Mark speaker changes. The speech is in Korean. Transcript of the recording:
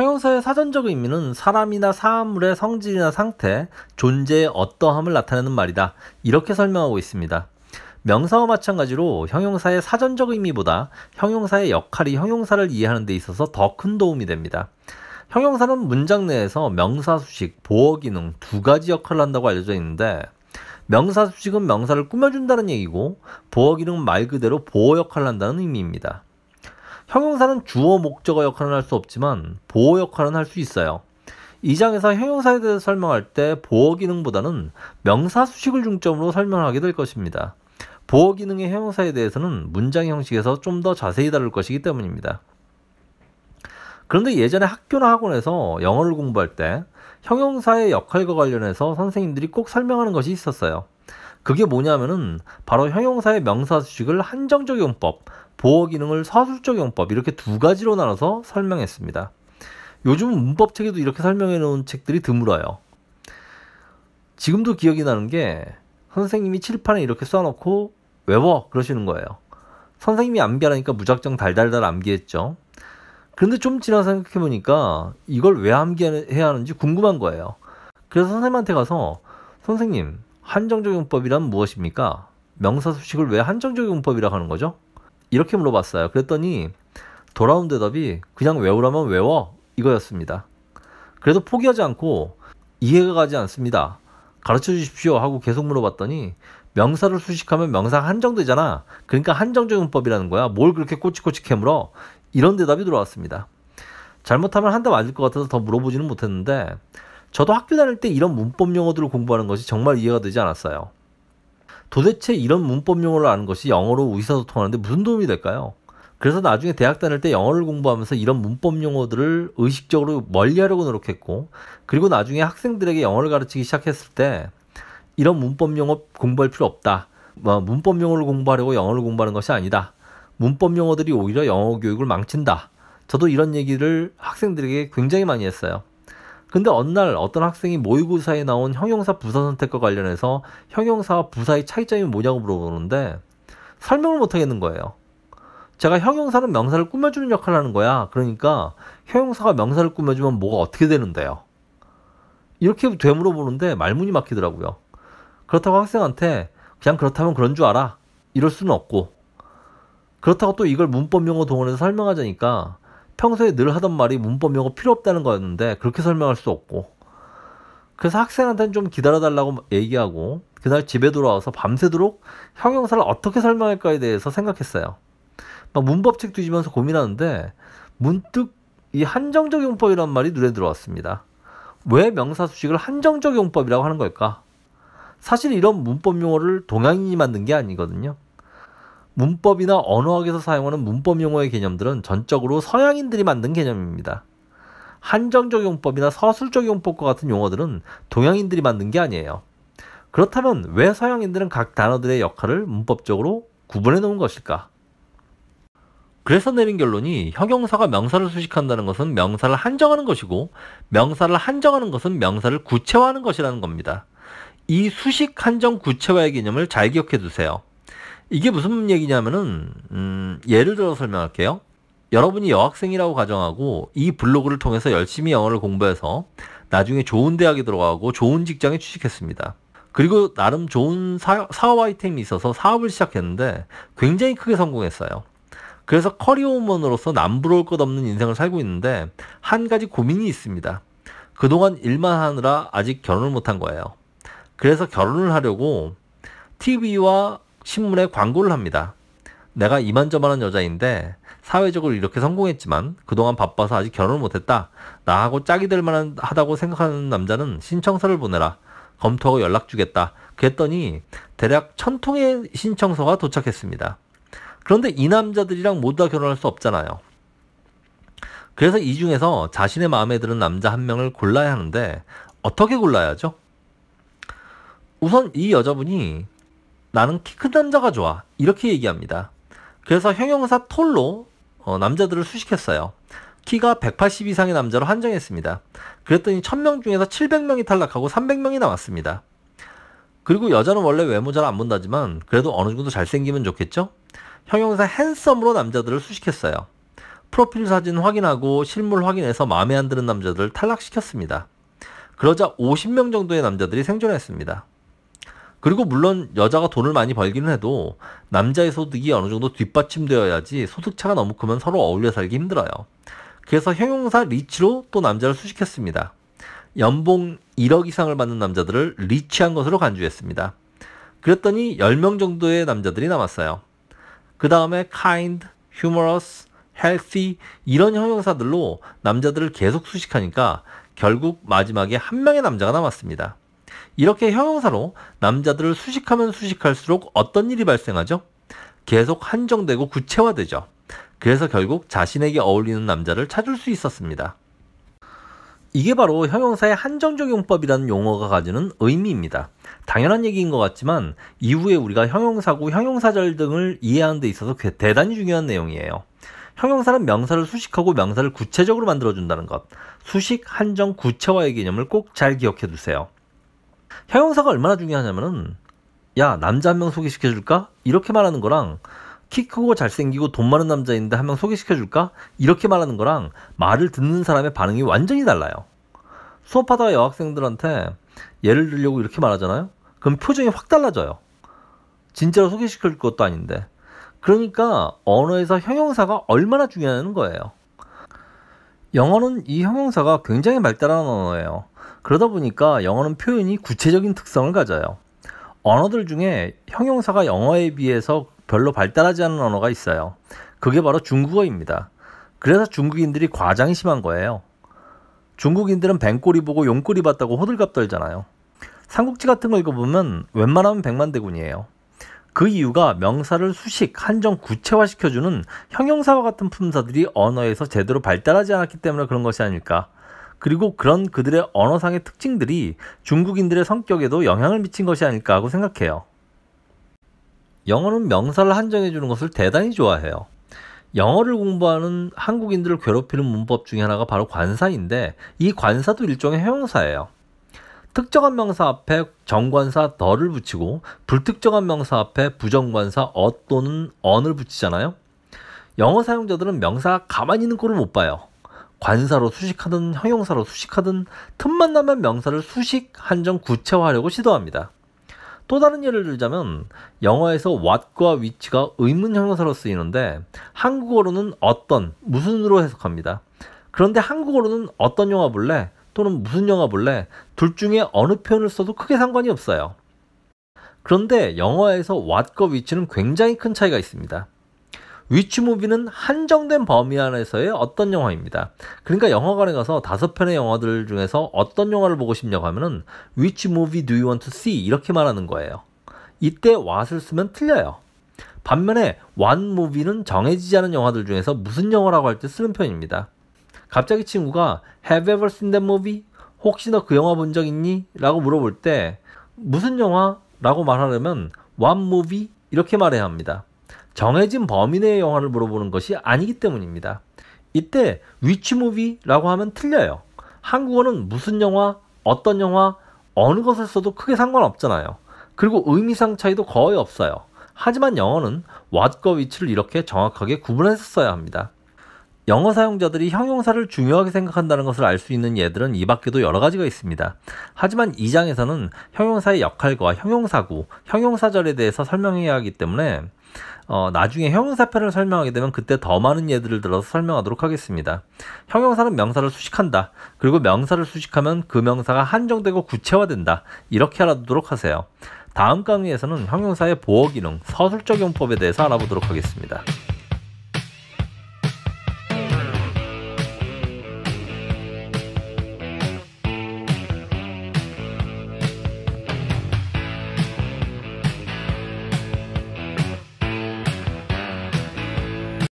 Speaker 1: 형용사의 사전적 의미는 사람이나 사물의 성질이나 상태, 존재의 어떠함을 나타내는 말이다. 이렇게 설명하고 있습니다. 명사와 마찬가지로 형용사의 사전적 의미보다 형용사의 역할이 형용사를 이해하는 데 있어서 더 큰 도움이 됩니다. 형용사는 문장 내에서 명사 수식, 보어 기능 두 가지 역할을 한다고 알려져 있는데 명사 수식은 명사를 꾸며준다는 얘기고 보어 기능은 말 그대로 보어 역할을 한다는 의미입니다. 형용사는 주어 목적어 역할은 할 수 없지만 보호 역할은 할 수 있어요. 이 장에서 형용사에 대해서 설명할 때 보호 기능보다는 명사 수식을 중점으로 설명하게 될 것입니다. 보호 기능의 형용사에 대해서는 문장 형식에서 좀 더 자세히 다룰 것이기 때문입니다. 그런데 예전에 학교나 학원에서 영어를 공부할 때 형용사의 역할과 관련해서 선생님들이 꼭 설명하는 것이 있었어요. 그게 뭐냐면은 바로 형용사의 명사수식을 한정적 용법, 보호 기능을 서술적 용법 이렇게 두 가지로 나눠서 설명했습니다. 요즘 문법 책에도 이렇게 설명해 놓은 책들이 드물어요. 지금도 기억이 나는 게 선생님이 칠판에 이렇게 써놓고 외워 그러시는 거예요. 선생님이 암기하니까 무작정 달달달 암기했죠. 그런데 좀 지나 생각해보니까 이걸 왜 암기해야 하는지 궁금한 거예요. 그래서 선생님한테 가서 선생님 한정적 용법이란 무엇입니까? 명사수식을 왜 한정적 용법이라 고 하는 거죠? 이렇게 물어봤어요. 그랬더니 돌아온 대답이 그냥 외우라면 외워 이거였습니다. 그래도 포기하지 않고 이해가 가지 않습니다. 가르쳐 주십시오 하고 계속 물어봤더니 명사를 수식하면 명사 한정되잖아. 그러니까 한정적 용법이라는 거야. 뭘 그렇게 꼬치꼬치 캐물어? 이런 대답이 들어왔습니다 잘못하면 한 대 맞을 것 같아서 더 물어보지는 못했는데 저도 학교 다닐 때 이런 문법 용어들을 공부하는 것이 정말 이해가 되지 않았어요. 도대체 이런 문법 용어를 아는 것이 영어로 의사소통하는데 무슨 도움이 될까요? 그래서 나중에 대학 다닐 때 영어를 공부하면서 이런 문법 용어들을 의식적으로 멀리하려고 노력했고, 그리고 나중에 학생들에게 영어를 가르치기 시작했을 때 이런 문법 용어 공부할 필요 없다. 뭐 문법 용어를 공부하려고 영어를 공부하는 것이 아니다. 문법 용어들이 오히려 영어 교육을 망친다. 저도 이런 얘기를 학생들에게 굉장히 많이 했어요. 근데 어느 날 어떤 학생이 모의고사에 나온 형용사 부사 선택과 관련해서 형용사와 부사의 차이점이 뭐냐고 물어보는데 설명을 못 하겠는 거예요. 제가 형용사는 명사를 꾸며주는 역할을 하는 거야. 그러니까 형용사가 명사를 꾸며주면 뭐가 어떻게 되는데요? 이렇게 되물어 보는데 말문이 막히더라고요. 그렇다고 학생한테 그냥 그렇다면 그런 줄 알아. 이럴 수는 없고. 그렇다고 또 이걸 문법 용어 동원해서 설명하자니까 평소에 늘 하던 말이 문법 용어 필요 없다는 거였는데 그렇게 설명할 수 없고 그래서 학생한테는 좀 기다려달라고 얘기하고 그날 집에 돌아와서 밤새도록 형용사를 어떻게 설명할까에 대해서 생각했어요. 막 문법책 뒤지면서 고민하는데 문득 이 한정적 용법이란 말이 눈에 들어왔습니다. 왜 명사 수식을 한정적 용법이라고 하는 걸까? 사실 이런 문법 용어를 동양인이 만든 게 아니거든요. 문법이나 언어학에서 사용하는 문법 용어의 개념들은 전적으로 서양인들이 만든 개념입니다. 한정적 용법이나 서술적 용법과 같은 용어들은 동양인들이 만든 게 아니에요. 그렇다면 왜 서양인들은 각 단어들의 역할을 문법적으로 구분해 놓은 것일까? 그래서 내린 결론이 형용사가 명사를 수식한다는 것은 명사를 한정하는 것이고 명사를 한정하는 것은 명사를 구체화하는 것이라는 겁니다. 이 수식 한정 구체화의 개념을 잘 기억해 두세요. 이게 무슨 얘기냐면은 음, 예를 들어 설명할게요. 여러분이 여학생이라고 가정하고 이 블로그를 통해서 열심히 영어를 공부해서 나중에 좋은 대학에 들어가고 좋은 직장에 취직했습니다. 그리고 나름 좋은 사, 사업 아이템이 있어서 사업을 시작했는데 굉장히 크게 성공했어요. 그래서 커리어우먼으로서 남부러울 것 없는 인생을 살고 있는데 한 가지 고민이 있습니다. 그동안 일만 하느라 아직 결혼을 못한 거예요. 그래서 결혼을 하려고 TV와 신문에 광고를 합니다. 내가 이만저만한 여자인데 사회적으로 이렇게 성공했지만 그동안 바빠서 아직 결혼을 못했다. 나하고 짝이 될만 하다고 생각하는 남자는 신청서를 보내라. 검토하고 연락 주겠다. 그랬더니 대략 천 통의 신청서가 도착했습니다. 그런데 이 남자들이랑 모두 다 결혼할 수 없잖아요. 그래서 이 중에서 자신의 마음에 드는 남자 한 명을 골라야 하는데 어떻게 골라야죠? 우선 이 여자분이 나는 키 큰 남자가 좋아. 이렇게 얘기합니다. 그래서 형용사 톨로 어, 남자들을 수식했어요. 키가 180 이상의 남자로 한정했습니다. 그랬더니 1000명 중에서 700명이 탈락하고 300명이 남았습니다 그리고 여자는 원래 외모 잘 안 본다지만 그래도 어느 정도 잘생기면 좋겠죠? 형용사 핸섬으로 남자들을 수식했어요. 프로필 사진 확인하고 실물 확인해서 마음에 안 드는 남자들을 탈락시켰습니다. 그러자 50명 정도의 남자들이 생존했습니다. 그리고 물론 여자가 돈을 많이 벌기는 해도 남자의 소득이 어느 정도 뒷받침되어야지 소득차가 너무 크면 서로 어울려 살기 힘들어요. 그래서 형용사 리치로 또 남자를 수식했습니다. 연봉 1억 이상을 받는 남자들을 리치한 것으로 간주했습니다. 그랬더니 10명 정도의 남자들이 남았어요. 그 다음에 kind, humorous, healthy 이런 형용사들로 남자들을 계속 수식하니까 결국 마지막에 한 명의 남자가 남았습니다. 이렇게 형용사로 남자들을 수식하면 수식할수록 어떤 일이 발생하죠? 계속 한정되고 구체화되죠. 그래서 결국 자신에게 어울리는 남자를 찾을 수 있었습니다. 이게 바로 형용사의 한정적 용법이라는 용어가 가지는 의미입니다. 당연한 얘기인 것 같지만 이후에 우리가 형용사고 형용사절 등을 이해하는 데 있어서 대단히 중요한 내용이에요. 형용사는 명사를 수식하고 명사를 구체적으로 만들어준다는 것. 수식, 한정, 구체화의 개념을 꼭 잘 기억해 두세요. 형용사가 얼마나 중요하냐면은 야 남자 한 명 소개시켜줄까 이렇게 말하는 거랑 키 크고 잘생기고 돈 많은 남자인데 한 명 소개시켜줄까 이렇게 말하는 거랑 말을 듣는 사람의 반응이 완전히 달라요. 수업하다가 여학생들한테 예를 들려고 이렇게 말하잖아요. 그럼 표정이 확 달라져요. 진짜로 소개시킬 것도 아닌데. 그러니까 언어에서 형용사가 얼마나 중요하는 거예요. 영어는 이 형용사가 굉장히 발달한 언어예요. 그러다 보니까 영어는 표현이 구체적인 특성을 가져요. 언어들 중에 형용사가 영어에 비해서 별로 발달하지 않은 언어가 있어요. 그게 바로 중국어입니다. 그래서 중국인들이 과장이 심한 거예요. 중국인들은 뱅꼬리 보고 용꼬리 봤다고 호들갑 떨잖아요. 삼국지 같은 거 읽어보면 웬만하면 백만대군이에요. 그 이유가 명사를 수식, 한정, 구체화시켜주는 형용사와 같은 품사들이 언어에서 제대로 발달하지 않았기 때문에 그런 것이 아닐까 그리고 그런 그들의 언어상의 특징들이 중국인들의 성격에도 영향을 미친 것이 아닐까 하고 생각해요. 영어는 명사를 한정해 주는 것을 대단히 좋아해요. 영어를 공부하는 한국인들을 괴롭히는 문법 중에 하나가 바로 관사인데 이 관사도 일종의 형용사예요. 특정한 명사 앞에 정관사 더를 붙이고 불특정한 명사 앞에 부정관사 어 또는 언을 붙이잖아요. 영어 사용자들은 명사가 가만히 있는 꼴을 못 봐요. 관사로 수식하든 형용사로 수식하든 틈만 나면 명사를 수식 한정 구체화하려고 시도합니다. 또 다른 예를 들자면 영어에서 what과 which가 의문 형용사로 쓰이는데 한국어로는 어떤, 무슨으로 해석합니다. 그런데 한국어로는 어떤 영화 볼래 또는 무슨 영화 볼래 둘 중에 어느 표현을 써도 크게 상관이 없어요. 그런데 영어에서 what과 which는 굉장히 큰 차이가 있습니다. 위치무비는 한정된 범위 안에서의 어떤 영화입니다. 그러니까 영화관에 가서 다섯 편의 영화들 중에서 어떤 영화를 보고 싶냐고 하면은 위 h i 비 h m o v i do you want to see? 이렇게 말하는 거예요. 이때 what을 쓰면 틀려요. 반면에 one movie는 정해지지 않은 영화들 중에서 무슨 영화라고 할 때 쓰는 편입니다. 갑자기 친구가 Have ever seen that movie? 혹시 너 그 영화 본 적 있니? 라고 물어볼 때 무슨 영화? 라고 말하려면 one movie? 이렇게 말해야 합니다. 정해진 범위 내의 영화를 물어보는 것이 아니기 때문입니다. 이때 위치 무비라고 하면 틀려요. 한국어는 무슨 영화, 어떤 영화, 어느 것을 써도 크게 상관없잖아요. 그리고 의미상 차이도 거의 없어요. 하지만 영어는 w h a 위치를 이렇게 정확하게 구분해서 써야 합니다. 영어 사용자들이 형용사를 중요하게 생각한다는 것을 알 수 있는 예들은 이 밖에도 여러 가지가 있습니다. 하지만 이 장에서는 형용사의 역할과 형용사구, 형용사절에 대해서 설명해야 하기 때문에 어, 나중에 형용사편을 설명하게 되면 그때 더 많은 예들을 들어서 설명하도록 하겠습니다. 형용사는 명사를 수식한다. 그리고 명사를 수식하면 그 명사가 한정되고 구체화된다. 이렇게 알아두도록 하세요. 다음 강의에서는 형용사의 보호 기능, 서술적 용법에 대해서 알아보도록 하겠습니다.